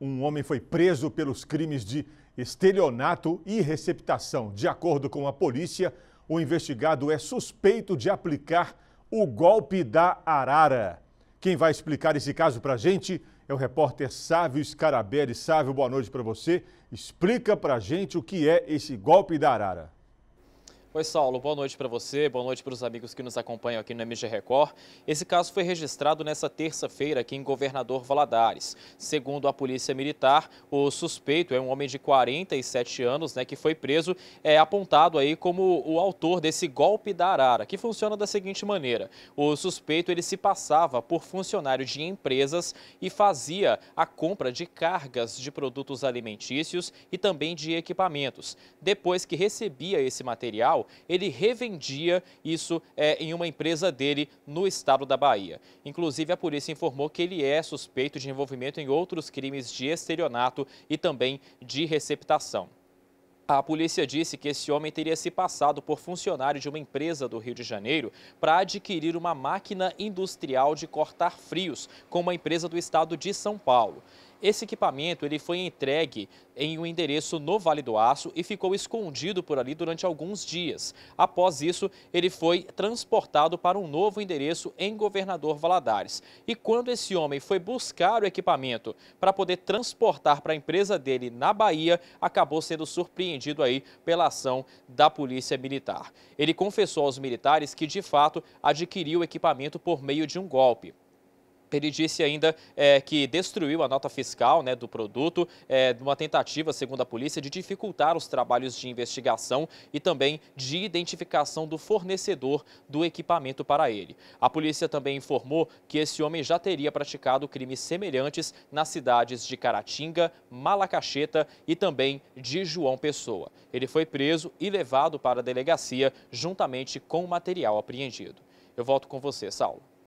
Um homem foi preso pelos crimes de estelionato e receptação. De acordo com a polícia, o investigado é suspeito de aplicar o golpe da arara. Quem vai explicar esse caso para a gente é o repórter Sávio Scarabelli. Sávio, boa noite para você. Explica para a gente o que é esse golpe da arara. Oi, Saulo, boa noite para você, boa noite para os amigos que nos acompanham aqui no MG Record. Esse caso foi registrado nessa terça-feira aqui em Governador Valadares. Segundo a Polícia Militar, o suspeito é um homem de 47 anos, né, que foi preso, é apontado aí como o autor desse golpe da arara, que funciona da seguinte maneira. O suspeito, ele se passava por funcionário de empresas e fazia a compra de cargas de produtos alimentícios e também de equipamentos. Depois que recebia esse material, ele revendia isso é, em uma empresa dele no estado da Bahia. Inclusive, a polícia informou que ele é suspeito de envolvimento em outros crimes de estelionato e também de receptação. A polícia disse que esse homem teria se passado por funcionário de uma empresa do Rio de Janeiro para adquirir uma máquina industrial de cortar frios com uma empresa do estado de São Paulo. Esse equipamento ele foi entregue em um endereço no Vale do Aço e ficou escondido por ali durante alguns dias. Após isso, ele foi transportado para um novo endereço em Governador Valadares. E quando esse homem foi buscar o equipamento para poder transportar para a empresa dele na Bahia, acabou sendo surpreendido aí pela ação da Polícia Militar. Ele confessou aos militares que de fato adquiriu o equipamento por meio de um golpe. Ele disse ainda é, que destruiu a nota fiscal né, do produto, é, uma tentativa, segundo a polícia, de dificultar os trabalhos de investigação e também de identificação do fornecedor do equipamento para ele. A polícia também informou que esse homem já teria praticado crimes semelhantes nas cidades de Caratinga, Malacacheta e também de João Pessoa. Ele foi preso e levado para a delegacia juntamente com o material apreendido. Eu volto com você, Saulo.